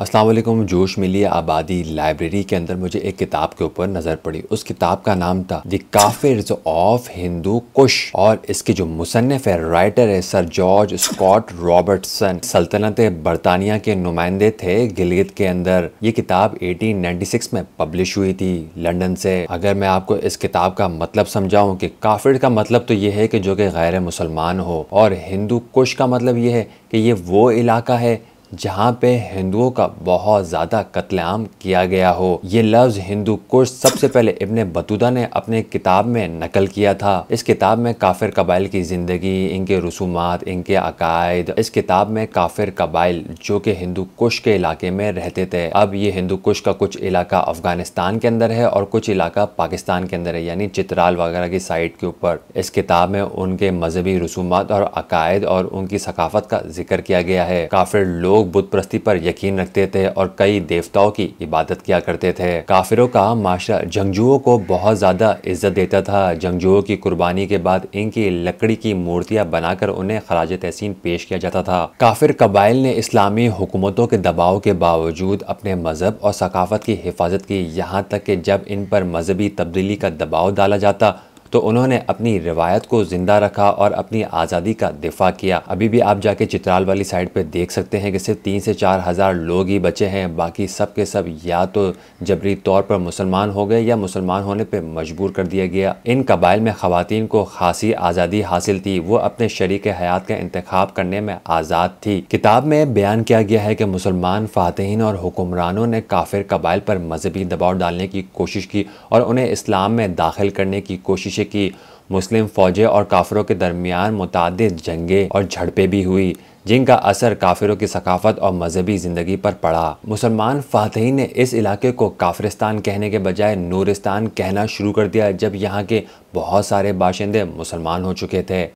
असलम जोश मिली आबादी लाइब्रेरी के अंदर मुझे एक किताब के ऊपर नज़र पड़ी उस किताब का नाम था the Kafirs of Hindu Kush और इसके जो मुसनफ है राइटर है सर जॉर्ज स्कॉट रॉबर्टसन सल्तनत बरतानिया के नुमाइंदे थे गिलगित के अंदर ये किताब 1896 में पब्लिश हुई थी लंदन से अगर मैं आपको इस किताब का मतलब समझाऊँ कि काफिर का मतलब तो ये है कि जो कि गैर मुसलमान हो और हिंदू कुश का मतलब ये है कि ये वो इलाका है जहाँ पे हिंदुओं का बहुत ज़्यादा कत्लेआम किया गया हो ये लफ्ज़ हिंदू कुश सबसे पहले इबन बतूदा ने अपने किताब में नकल किया था इस किताब में काफिर कबाइल की ज़िंदगी इनके रसूमात इनके अकायद इस किताब में काफिर कबाइल जो कि हिंदू कुश के इलाके में रहते थे अब ये हिंदू कुश का कुछ इलाका अफगानिस्तान के अंदर है और कुछ इलाका पाकिस्तान के अंदर है यानी चित्राल वगैरह की साइड के ऊपर इस किताब में उनके मजहबी रसूमात और अकायद और उनकी सकाफत का जिक्र किया गया है काफिर लोग लोग बुद्ध प्रस्ती पर यकीन रखते थे और कई देवताओं की इबादत किया करते थे काफिरों का माशा जंगजुओं को बहुत ज्यादा इज्जत देता था जंगजुओं की कुर्बानी के बाद इनकी लकड़ी की मूर्तियां बनाकर उन्हें खराज तहसीन पेश किया जाता था काफिर कबाइल ने इस्लामी हुकूमतों के दबाव के बावजूद अपने मजहब और सकाफत की हिफाजत की यहाँ तक कि जब इन पर मजहबी तब्दीली का दबाव डाला जाता तो उन्होंने अपनी रिवायत को ज़िंदा रखा और अपनी आज़ादी का दिफा किया अभी भी आप जाके चित्राल वाली साइड पर देख सकते हैं कि सिर्फ तीन से चार हज़ार लोग ही बचे हैं बाकी सब के सब या तो जबरी तौर पर मुसलमान हो गए या मुसलमान होने पर मजबूर कर दिया गया इन कबाइल में ख़वान को खासी आज़ादी हासिल थी वो अपने शरीक हयात का इंतखब करने में आज़ाद थी किताब में बयान किया गया है कि मुसलमान फातहन और हुक्मरानों ने काफिर कबाइल पर मजहबी दबाव डालने की कोशिश की और उन्हें इस्लाम में दाखिल करने की कोशिश भविष्य की मुस्लिम फौजें और काफिरों के दरमियान मुतद जंगें और झड़पें भी हुई जिनका असर काफिरों की सकाफत और मजहबी ज़िंदगी पर पड़ा मुसलमान फातही ने इस इलाके को काफ्रिस्तान कहने के बजाय नूरिस्तान कहना शुरू कर दिया जब यहाँ के बहुत सारे बाशिंदे मुसलमान हो चुके थे